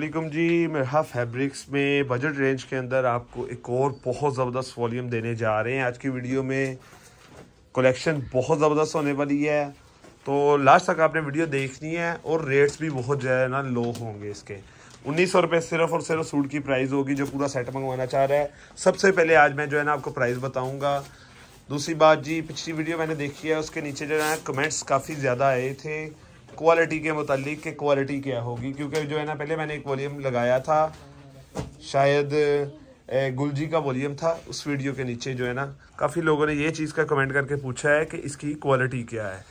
वालेकुम जी मिरहा फैब्रिक्स में बजट रेंज के अंदर आपको एक और बहुत ज़बरदस्त वॉल्यूम देने जा रहे हैं आज की वीडियो में कलेक्शन बहुत ज़बरदस्त होने वाली है तो लास्ट तक आपने वीडियो देखनी है और रेट्स भी बहुत जो है ना लो होंगे इसके उन्नीस सौ रुपये सिर्फ और सिर्फ सूट की प्राइस होगी जो पूरा सेट मंगवाना चाह रहा है सबसे पहले आज मैं जो है ना आपको प्राइस बताऊँगा दूसरी बात जी पिछली वीडियो मैंने देखी है उसके नीचे जो है कमेंट्स काफ़ी ज़्यादा आए थे क्वालिटी के मतलब कि क्वालिटी क्या होगी क्योंकि जो है ना पहले मैंने एक वॉलीम लगाया था शायद गुलजी का वॉलीम था उस वीडियो के नीचे जो है ना काफ़ी लोगों ने ये चीज़ का कमेंट करके पूछा है कि इसकी क्वालिटी क्या है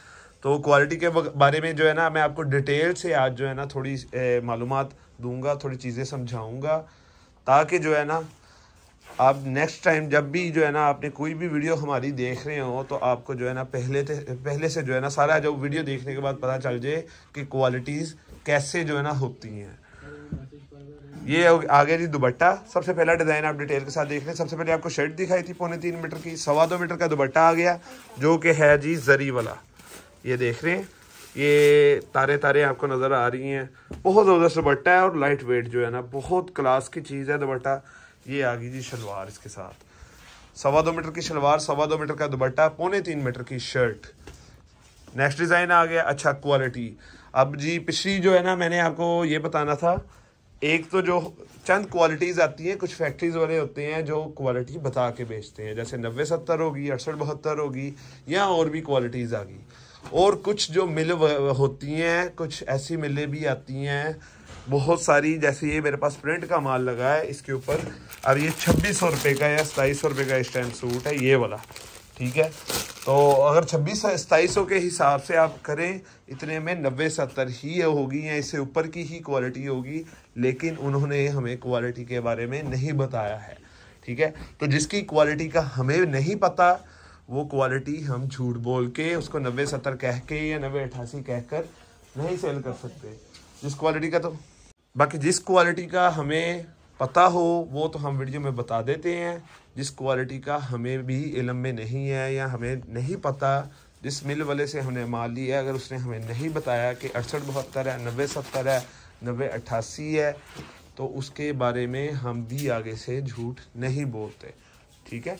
तो क्वालिटी के बारे में जो है ना मैं आपको डिटेल से आज जो है ना थोड़ी मालूम दूंगा थोड़ी चीज़ें समझाऊँगा ताकि जो है ना आप नेक्स्ट टाइम जब भी जो है ना आपने कोई भी वीडियो हमारी देख रहे हो तो आपको जो है ना पहले पहले से जो है ना सारा जो वीडियो देखने के बाद पता चल जाए कि क्वालिटीज़ कैसे जो है ना होती हैं ये आ गया जी दुबट्टा सबसे पहला डिज़ाइन आप डिटेल के साथ देख रहे हैं सबसे पहले आपको शर्ट दिखाई थी पौने तीन मीटर की सवा दो मीटर का दुबट्टा आ गया जो कि है जी जरी वाला ये देख रहे हैं ये तारे तारे आपको नज़र आ रही हैं बहुत ज़बरदस्त दुबट्टा है और लाइट वेट जो है ना बहुत क्लास की चीज़ है दुबट्टा ये आ गई जी शलवार इसके साथ सवा दो मीटर की शलवार सवा दो मीटर का दुपट्टा पौने तीन मीटर की शर्ट नेक्स्ट डिज़ाइन आ गया अच्छा क्वालिटी अब जी पिछली जो है ना मैंने आपको ये बताना था एक तो जो चंद क्वालिटीज़ आती हैं कुछ फैक्ट्रीज़ वाले होते हैं जो क्वालिटी बता के बेचते हैं जैसे नब्बे सत्तर होगी अड़सठ बहत्तर होगी या और भी क्वालिटीज़ आ गई और कुछ जो मिल होती हैं कुछ ऐसी मिलें भी आती हैं बहुत सारी जैसे ये मेरे पास प्रिंट का माल लगा है इसके ऊपर अब ये छब्बीस सौ रुपये का या सताईस सौ रुपये का इस टाइम सूट है ये वाला ठीक है तो अगर छब्बीस सताईस सौ के हिसाब से आप करें इतने में नब्बे सत्तर ही होगी या इससे ऊपर की ही क्वालिटी होगी लेकिन उन्होंने हमें क्वालिटी के बारे में नहीं बताया है ठीक है तो जिसकी क्वालिटी का हमें नहीं पता वो क्वालिटी हम झूठ बोल के उसको नब्बे सत्तर कह के या नब्बे अठासी कह कर नहीं सेल कर सकते जिस क्वालिटी का तो बाकी जिस क्वालिटी का हमें पता हो वो तो हम वीडियो में बता देते हैं जिस क्वालिटी का हमें भी इलम में नहीं है या हमें नहीं पता जिस मिल वाले से हमने माल लिया अगर उसने हमें नहीं बताया कि अड़सठ बहत्तर है नबे सत्तर है नबे अट्ठासी है तो उसके बारे में हम भी आगे से झूठ नहीं बोलते ठीक है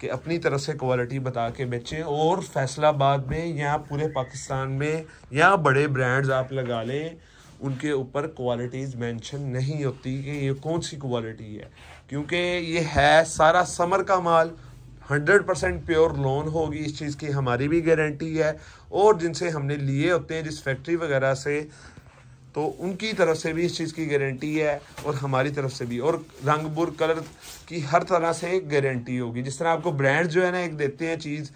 कि अपनी तरफ से क्वालिटी बता के बेचें और फैसलाबाद में या पूरे पाकिस्तान में या बड़े ब्रांड्स आप लगा लें उनके ऊपर क्वालिटीज़ मेंशन नहीं होती कि ये कौन सी क्वालिटी है क्योंकि ये है सारा समर का माल हंड्रेड परसेंट प्योर लोन होगी इस चीज़ की हमारी भी गारंटी है और जिनसे हमने लिए होते हैं जिस फैक्ट्री वगैरह से तो उनकी तरफ से भी इस चीज़ की गारंटी है और हमारी तरफ से भी और रंग बुर कलर की हर तरह से गारंटी होगी जिस तरह आपको ब्रांड जो है ना एक देते हैं चीज़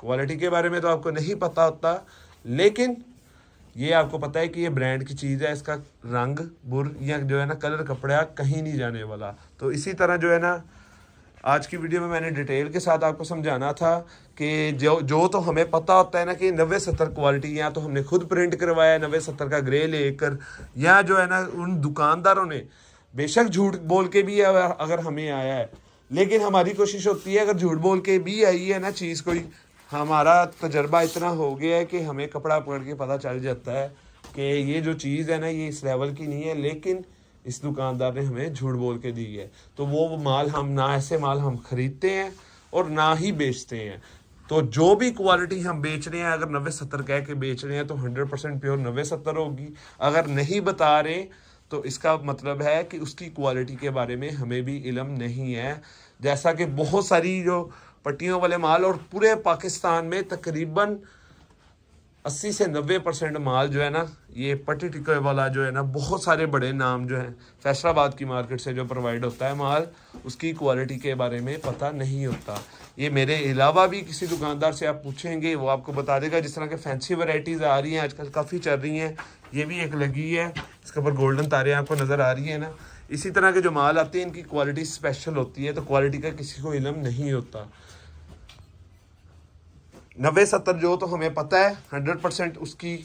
क्वालिटी के बारे में तो आपको नहीं पता होता लेकिन ये आपको पता है कि ये ब्रांड की चीज़ है इसका रंग बुर या जो है ना कलर कपड़ा कहीं नहीं जाने वाला तो इसी तरह जो है ना आज की वीडियो में मैंने डिटेल के साथ आपको समझाना था कि जो जो तो हमें पता होता है ना कि नब्बे सत्तर क्वालिटी या तो हमने खुद प्रिंट करवाया नबे सत्तर का ग्रे लेकर या जो है ना उन दुकानदारों ने बेशक झूठ बोल के भी अगर हमें आया है लेकिन हमारी कोशिश होती है अगर झूठ बोल के भी आई है ना चीज़ कोई हमारा तजर्बा इतना हो गया है कि हमें कपड़ा पकड़ के पता चल जाता है कि ये जो चीज़ है ना ये इस लेवल की नहीं है लेकिन इस दुकानदार ने हमें झूठ बोल के दी है तो वो माल हम ना ऐसे माल हम ख़रीदते हैं और ना ही बेचते हैं तो जो भी क्वालिटी हम बेच रहे हैं अगर नबे सत्तर कह के बेच रहे हैं तो हंड्रेड परसेंट प्योर नबे सत्तर होगी अगर नहीं बता रहे तो इसका मतलब है कि उसकी क्वालिटी के बारे में हमें भी इलम नहीं है जैसा कि बहुत सारी जो पट्टियों वाले माल और पूरे पाकिस्तान में तकरीबन 80 से 90 परसेंट माल जो है ना ये पट्टी टिके वाला जो है ना बहुत सारे बड़े नाम जो हैं फैसलाबाद की मार्केट से जो प्रोवाइड होता है माल उसकी क्वालिटी के बारे में पता नहीं होता ये मेरे अलावा भी किसी दुकानदार से आप पूछेंगे वो आपको बता देगा जिस तरह के फैंसी वैरायटीज़ आ रही हैं आजकल काफ़ी चल रही हैं ये भी एक लगी है इसके ऊपर गोल्डन तारे आपको नज़र आ रही है ना इसी तरह के जो माल आते हैं इनकी क्वालिटी स्पेशल होती है तो क्वालिटी का किसी को इलम नहीं होता नबे सत्तर जो तो हमें पता है हंड्रेड परसेंट उसकी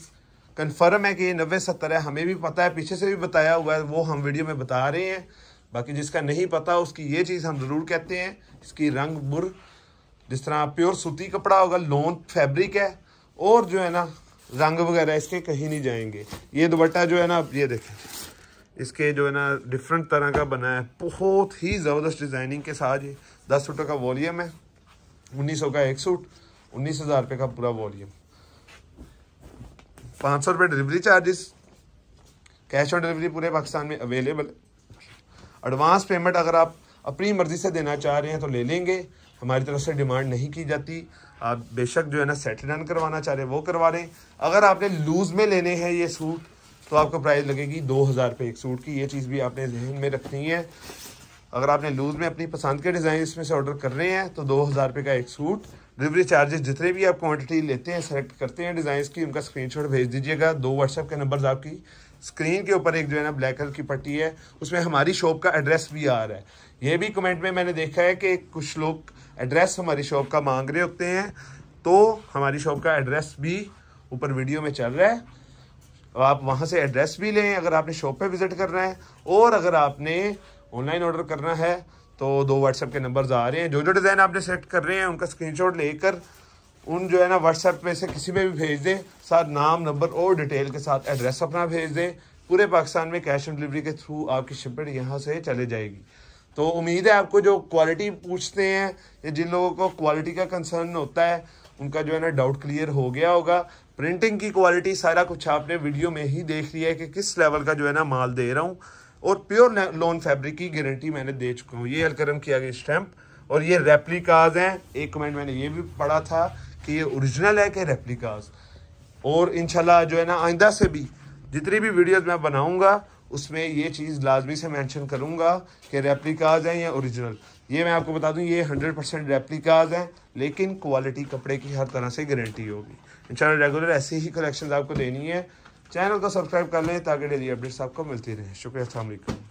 कन्फर्म है कि ये नबे सत्तर है हमें भी पता है पीछे से भी बताया हुआ है वो हम वीडियो में बता रहे हैं बाकी जिसका नहीं पता उसकी ये चीज़ हम ज़रूर कहते हैं इसकी रंग बुर जिस तरह प्योर सूती कपड़ा होगा लोन फैब्रिक है और जो है ना रंग वगैरह इसके कहीं नहीं जाएंगे ये दुपट्टा जो है ना आप ये देखें इसके जो है ना डिफरेंट तरह का बना है बहुत ही ज़बरदस्त डिज़ाइनिंग के साथ ये दस सूटों का वॉलीम है उन्नीस सौ का एक सूट उन्नीस हज़ार रुपये का पूरा वॉल्यूम पाँच सौ रुपये delivery charges cash on delivery पूरे पाकिस्तान में अवेलेबल है एडवांस पेमेंट अगर आप अपनी मर्ज़ी से देना चाह रहे हैं तो ले लेंगे हमारी तरफ से डिमांड नहीं की जाती आप बेशक जो है ना सेट डन करवाना चाह रहे हैं वो करवा रहे हैं अगर आपने लूज़ में लेने हैं ये सूट तो आपको प्राइस लगेगी दो हज़ार रुपये एक सूट की ये चीज़ भी आपने जहन में रखनी है अगर आपने लूज़ में अपनी पसंद के डिज़ाइन इसमें से ऑर्डर कर रहे हैं तो दो हज़ार रुपये का एक सूट डिलीवरी चार्जेस जितने भी आप क्वांटिटी लेते हैं सेलेक्ट करते हैं डिज़ाइन की उनका स्क्रीनशॉट भेज दीजिएगा दो व्हाट्सएप के नंबर आपकी स्क्रीन के ऊपर एक जो है ना ब्लैक कलर की पट्टी है उसमें हमारी शॉप का एड्रेस भी आ रहा है ये भी कमेंट में मैंने देखा है कि कुछ लोग एड्रेस हमारी शॉप का मांग रहे होते हैं तो हमारी शॉप का एड्रेस भी ऊपर वीडियो में चल रहा है आप वहाँ से एड्रेस भी लें अगर आपने शॉप पे विज़िट करना है और अगर आपने ऑनलाइन ऑर्डर करना है तो दो व्हाट्सएप के नंबर्स आ रहे हैं जो जो डिज़ाइन आपने सेलेक्ट कर रहे हैं उनका स्क्रीनशॉट लेकर उन जो है ना व्हाट्सएप पे से किसी में भी भेज दें साथ नाम नंबर और डिटेल के साथ एड्रेस अपना भेज दें पूरे पाकिस्तान में कैश ऑन डिलीवरी के थ्रू आपकी शिपमेंट यहाँ से चले जाएगी तो उम्मीद है आपको जो क्वालिटी पूछते हैं या जिन लोगों को क्वालिटी का कंसर्न होता है उनका जो है ना डाउट क्लियर हो गया होगा प्रिंटिंग की क्वालिटी सारा कुछ आपने वीडियो में ही देख लिया है कि किस लेवल का जो है ना माल दे रहा हूँ और प्योर लॉन फैब्रिक की गारंटी मैंने दे चुका हूँ ये अलकरम किया गया स्टैम्प और ये रेप्लिकाज हैं एक कमेंट मैंने ये भी पढ़ा था कि ये ओरिजिनल है कि रेप्लिकाज और इनशाला जो है ना आइंदा से भी जितनी भी वीडियोस मैं बनाऊंगा उसमें ये चीज़ लाजमी से मेंशन करूंगा कि रेप्लिकाज हैं या ओरिजिनल ये मैं आपको बता दूं ये 100 परसेंट रेप्लिकाज हैं लेकिन क्वालिटी कपड़े की हर तरह से गारंटी होगी इन रेगुलर ऐसे ही कलेक्शन आपको देनी है चैनल को सब्सक्राइब कर लें ताकि डेली अपडेट्स आपको मिलती रहे शुक्रिया असल